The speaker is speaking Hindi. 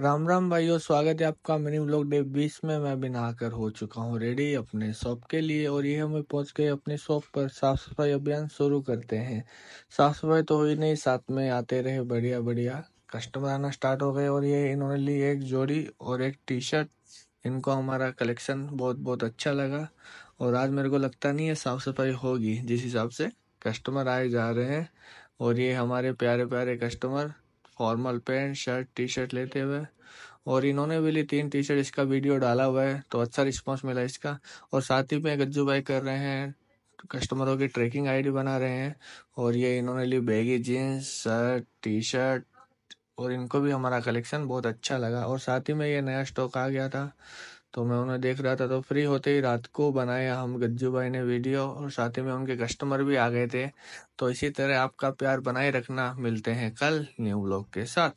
राम राम भाइयों स्वागत है आपका मिनी ब्लॉग डे बीस में मैं भी नहाकर हो चुका हूँ रेडी अपने शॉप के लिए और ये हमें पहुँच गए अपने शॉप पर साफ़ सफाई अभियान शुरू करते हैं साफ़ सफाई तो हुई नहीं साथ में आते रहे बढ़िया बढ़िया कस्टमर आना स्टार्ट हो गए और ये इन्होंने ली एक जोड़ी और एक टी शर्ट इनको हमारा कलेक्शन बहुत बहुत अच्छा लगा और आज मेरे को लगता नहीं है साफ़ सफाई होगी जिस हिसाब से कस्टमर आए जा रहे हैं और ये हमारे प्यारे प्यारे customer formal pant shirt T shirt लेते हुए और इन्होंने भी ली तीन टी शर्ट इसका वीडियो डाला हुआ है तो अच्छा रिस्पॉन्स मिला इसका और साथ ही में गज्जू भाई कर रहे हैं कस्टमरों की ट्रैकिंग आईडी बना रहे हैं और ये इन्होंने ली baggy jeans shirt T shirt और इनको भी हमारा कलेक्शन बहुत अच्छा लगा और साथ ही में ये नया स्टॉक आ गया था तो मैं उन्हें देख रहा था तो फ्री होते ही रात को बनाया हम गज्जू भाई ने वीडियो और साथ ही में उनके कस्टमर भी आ गए थे तो इसी तरह आपका प्यार बनाए रखना मिलते हैं कल न्यू ब्लॉग के साथ